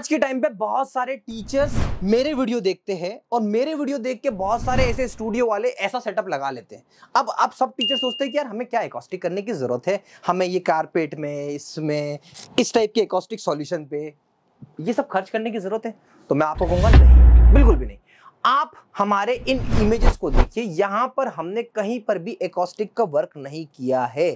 आज के टाइम पे बहुत सारे टीचर्स मेरे वीडियो देखते हैं और मेरे वीडियो देख के बहुत सारे ऐसे स्टूडियो वाले ऐसा सेटअप लगा लेते हैं अब आप सब टीचर सोचते हैं कि यार हमें क्या एकॉस्टिक करने की ज़रूरत है हमें ये कारपेट में इसमें इस टाइप के एकॉस्टिक सॉल्यूशन पे ये सब खर्च करने की ज़रूरत है तो मैं आपको कहूंगा नहीं बिल्कुल भी नहीं आप हमारे इन इमेजेस को देखिए यहां पर हमने कहीं पर भी एकॉस्टिक का वर्क नहीं किया है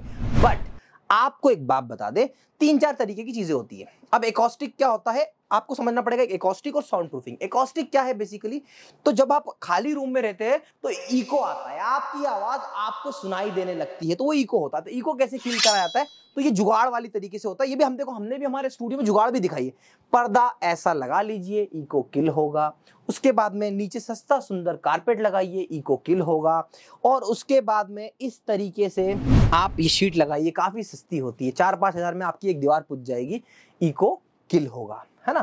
बट आपको एक बात बता दे तीन चार तरीके की चीज़ें होती है अब एकॉस्टिक क्या होता है आपको समझना पड़ेगा एकॉस्टिक और साउंड प्रूफिंग एकॉस्टिक क्या है बेसिकली तो जब आप खाली रूम में रहते हैं तो इको आता है आपकी आवाज़ आपको सुनाई देने लगती है तो वो इको होता है तो ईको कैसे फील कराया जाता है तो ये जुगाड़ वाली तरीके से होता है ये भी हम देखो हमने भी हमारे स्टूडियो में जुगाड़ भी दिखाई है पर्दा ऐसा लगा लीजिए इको किल होगा उसके बाद में नीचे सस्ता सुंदर कारपेट लगाइए इको किल होगा और उसके बाद में इस तरीके से आप ये शीट लगाइए काफ़ी सस्ती होती है चार पाँच हज़ार में आपकी एक दीवार पुज जाएगी इको किल होगा है ना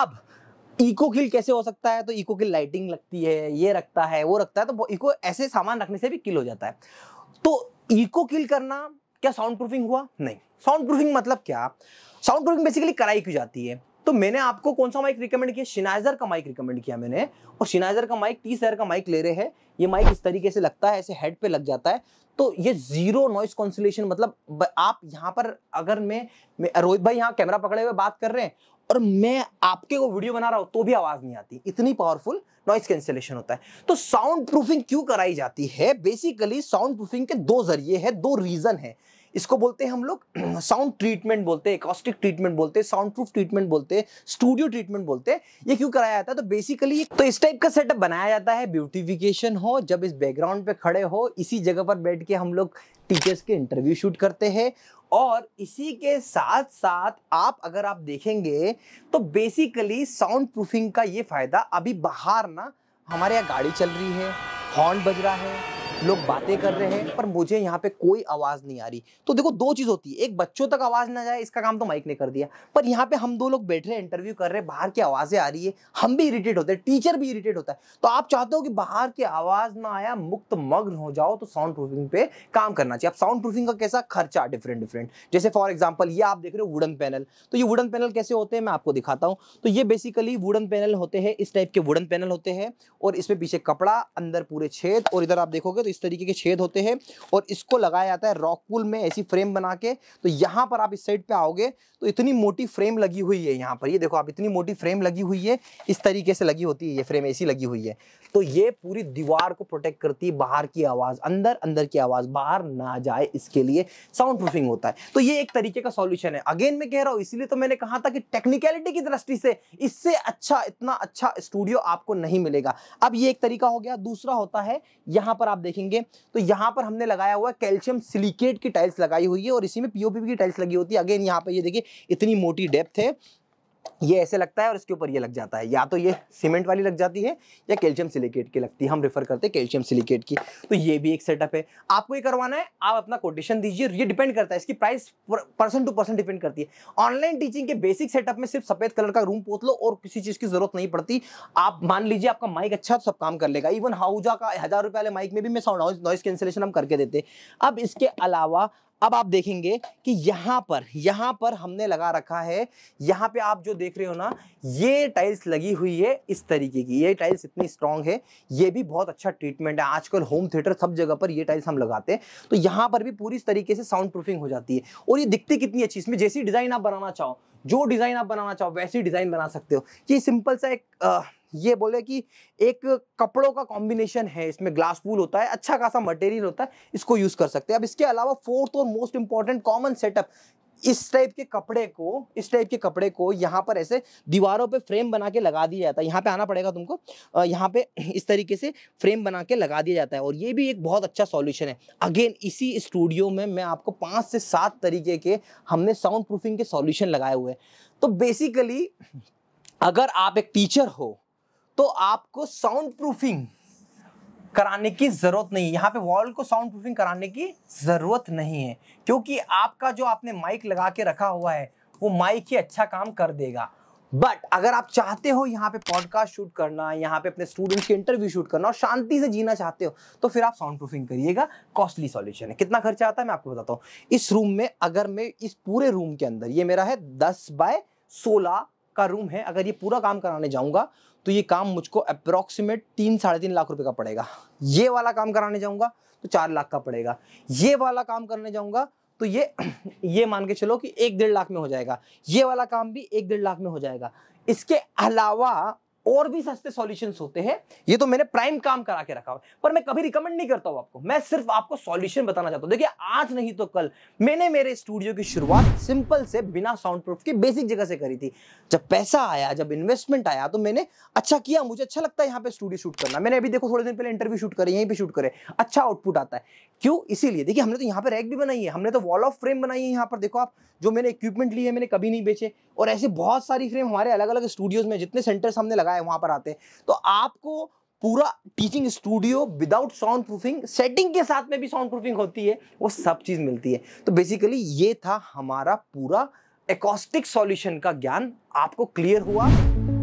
अब इको किल कैसे हो सकता है तो इको किल लाइटिंग लगती है ये रखता है वो रखता है तो इको ऐसे सामान रखने से भी किल हो जाता है तो इको किल करना क्या साउंड प्रूफिंग हुआ नहीं साउंड प्रूफिंग मतलब क्या साउंड प्रूफिंग बेसिकली कराई क्यों जाती है तो मैंने आपको कौन सा माइक रिकमेंड किया शिनाइजर का माइक रिकमेंड किया मैंने और शिनाइजर का माइक टी सैर का माइक ले रहे हैं ये माइक इस तरीके से लगता है ऐसे हेड पे लग जाता है तो ये जीरो नॉइस कॉन्सुलेशन मतलब आप यहाँ पर अगर मैं, मैं रोहित भाई यहाँ कैमरा पकड़े हुए बात कर रहे हैं और मैं आपके को वीडियो बना रहा हूं तो भी आवाज़ नहीं आती इतनी पावरफुल नॉइस कैंसिलेशन होता है तो साउंड प्रूफिंग क्यों कराई जाती है बेसिकली साउंड प्रूफिंग के दो जरिए है दो रीज़न है इसको बोलते हैं हम लोग साउंड ट्रीटमेंट बोलते हैं एकॉस्टिक ट्रीटमेंट बोलते हैं साउंड प्रूफ ट्रीटमेंट बोलते हैं स्टूडियो ट्रीटमेंट बोलते हैं ये क्यों कराया जाता है तो बेसिकली तो इस टाइप का सेटअप बनाया जाता है ब्यूटिफिकेशन हो जब इस बैकग्राउंड पे खड़े हो इसी जगह पर बैठ के हम लोग टीचर्स के इंटरव्यू शूट करते हैं और इसी के साथ साथ आप अगर आप देखेंगे तो बेसिकली साउंड प्रूफिंग का ये फ़ायदा अभी बाहर ना हमारे यहाँ गाड़ी चल रही है हॉर्न बज रहा है लोग बातें कर रहे हैं पर मुझे यहाँ पे कोई आवाज़ नहीं आ रही तो देखो दो चीज़ होती है एक बच्चों तक आवाज़ ना जाए इसका काम तो माइक ने कर दिया पर यहाँ पे हम दो लोग बैठ रहे हैं इंटरव्यू कर रहे हैं बाहर की आवाज़ें आ रही है हम भी इरिटेट होते हैं टीचर भी इरिटेट होता है तो आप चाहते हो कि बाहर की आवाज़ ना आया मुक्त मग्न हो जाओ तो साउंड प्रूफिंग पे काम करना चाहिए आप साउंड प्रूफिंग का कैसा खर्चा डिफरेंट डिफरेंट जैसे फॉर एग्जाम्पल ये आप देख रहे हो वुडन पैनल तो ये वुडन पैनल कैसे होते हैं मैं आपको दिखाता हूँ तो ये बेसिकली वुडन पैनल होते हैं इस टाइप के वुडन पैनल होते हैं और इसमें पीछे कपड़ा अंदर पूरे छेद और इधर आप देखोगे तो तो इस तरीके के छेद होते हैं और इसको लगाया जाता है रॉकपूल में ऐसी फ्रेम बना के तो यहाँ पर आप इस साइड पे आओगे तो इतनी मोटी फ्रेम लगी हुई है यहाँ पर ये देखो आप इतनी मोटी फ्रेम लगी हुई है इस तरीके से लगी होती है ये फ्रेम ऐसी लगी हुई है तो ये पूरी दीवार को प्रोटेक्ट करती है बाहर की आवाज़ अंदर अंदर की आवाज़ बाहर ना जाए इसके लिए साउंड प्रूफिंग होता है तो ये एक तरीके का सॉल्यूशन है अगेन मैं कह रहा हूँ इसलिए तो मैंने कहा था कि टेक्निकलिटी की दृष्टि से इससे अच्छा इतना अच्छा स्टूडियो आपको नहीं मिलेगा अब ये एक तरीका हो गया दूसरा होता है यहाँ पर आप देखें देखेंगे तो यहाँ पर हमने लगाया हुआ कैल्शियम सिलिकेट की टाइल्स लगाई हुई है और इसी में पीओपी की टाइल्स लगी होती है अगेन यहाँ पर ये देखिए इतनी मोटी डेप्थ है ये ऐसे लगता है और इसके ऊपर ये लग जाता है या तो ये सीमेंट वाली लग जाती है या कैल्शियम सिलिकेट की लगती है हम रेफर करते हैं कैल्शियम सिलिकेट की तो ये भी एक सेटअप है आपको ये करवाना है आप अपना कोटेशन दीजिए ये डिपेंड करता है इसकी price percent two percent depend करती है ऑनलाइन टीचिंग के बेसिक सेटअप में सिर्फ सफेद कलर का रूम पोत लो और किसी चीज़ की जरूरत नहीं पड़ती आप मान लीजिए आपका माइक अच्छा तो सब काम कर लेगा इवन हाउजा का हज़ार रुपए वाले माइक में भी मैं साउंड नॉइस कैंसिलेशन हम करके देते अब इसके अलावा अब आप देखेंगे कि यहां पर यहां पर हमने लगा रखा है यहां पे आप जो देख देख रहे हो ना ये टाइल्स लगी हुई है इस तरीके की ये टाइल्स इतनी स्ट्रांग है ये भी बहुत अच्छा ट्रीटमेंट है आजकल होम थिएटर सब जगह पर ये टाइल्स हम लगाते हैं तो यहाँ पर भी पूरी तरीके से साउंड प्रूफिंग हो जाती है और ये दिखती कितनी अच्छी इसमें जैसी डिज़ाइन आप बनाना चाहो जो डिज़ाइन आप बनाना चाहो वैसी डिज़ाइन बना सकते हो ये सिंपल सा एक आ, ये बोले कि एक कपड़ों का कॉम्बिनेशन है इसमें ग्लास वूल होता है अच्छा खासा मटेरियल होता है इसको यूज़ कर सकते हैं अब इसके अलावा फोर्थ और मोस्ट इंपॉर्टेंट कॉमन सेटअप इस टाइप के कपड़े को इस टाइप के कपड़े को यहाँ पर ऐसे दीवारों पे फ्रेम बना के लगा दिया जाता है यहाँ पे आना पड़ेगा तुमको यहाँ पे इस तरीके से फ्रेम बना के लगा दिया जाता है और ये भी एक बहुत अच्छा सॉल्यूशन है अगेन इसी स्टूडियो में मैं आपको पाँच से सात तरीके के हमने साउंड प्रूफिंग के सॉल्यूशन लगाए हुए हैं तो बेसिकली अगर आप एक टीचर हो तो आपको साउंड प्रूफिंग कराने की ज़रूरत नहीं यहाँ पे वॉल को साउंड प्रूफिंग कराने की ज़रूरत नहीं है क्योंकि आपका जो आपने माइक लगा के रखा हुआ है वो माइक ही अच्छा काम कर देगा बट अगर आप चाहते हो यहाँ पे पॉडकास्ट शूट करना यहाँ पे अपने स्टूडेंट्स के इंटरव्यू शूट करना और शांति से जीना चाहते हो तो फिर आप साउंड प्रूफिंग करिएगा कॉस्टली सॉल्यूशन है कितना खर्चा आता है मैं आपको बताता हूँ इस रूम में अगर मैं इस पूरे रूम के अंदर ये मेरा है दस बाय सोलह का रूम है अगर ये पूरा काम कराने जाऊंगा तो ये काम मुझको अप्रोक्सीमेट तीन साढ़े तीन लाख रुपए का पड़ेगा ये वाला काम कराने जाऊंगा तो चार लाख का पड़ेगा ये वाला काम करने जाऊंगा तो ये ये मान के चलो कि एक डेढ़ लाख में हो जाएगा ये वाला काम भी एक डेढ़ लाख में हो जाएगा इसके अलावा और भी सस्ते सॉल्यूशन होते हैं ये तो मैंने प्राइम काम करा के रखा हुआ पर मैं कभी रिकमेंड नहीं करता हूं आपको मैं सिर्फ आपको सॉल्यूशन बताना चाहता हूँ देखिए आज नहीं तो कल मैंने मेरे स्टूडियो की शुरुआत सिंपल से बिना साउंड प्रूफ की बेसिक जगह से करी थी जब पैसा आया जब इन्वेस्टमेंट आया तो मैंने अच्छा किया मुझे अच्छा लगता है यहाँ पे स्टूडियो शूट करना मैंने अभी देखो थोड़े दिन पहले इंटरव्यू शूट करे यहीं पर शूट करे अच्छा आउटपुट आता है क्यों इसीलिए देखिए हमने तो यहाँ पे रैक भी बनाई है हमने तो वॉल ऑफ फ्रेम बनाई है यहाँ पर देखो आप जो मैंने इक्विपमेंट लिए मैंने कभी नहीं बेचे और ऐसे बहुत सारी फ्रेम हमारे अलग अलग स्टूडियोज में जितने सेंटर्स हमने लगाए है वहां पर आते हैं तो आपको पूरा teaching studio without sound proofing setting के साथ में भी साउंड प्रूफिंग होती है वो सब चीज़ मिलती है तो बेसिकली ये था हमारा पूरा एकॉस्टिक सॉल्यूशन का ज्ञान आपको क्लियर हुआ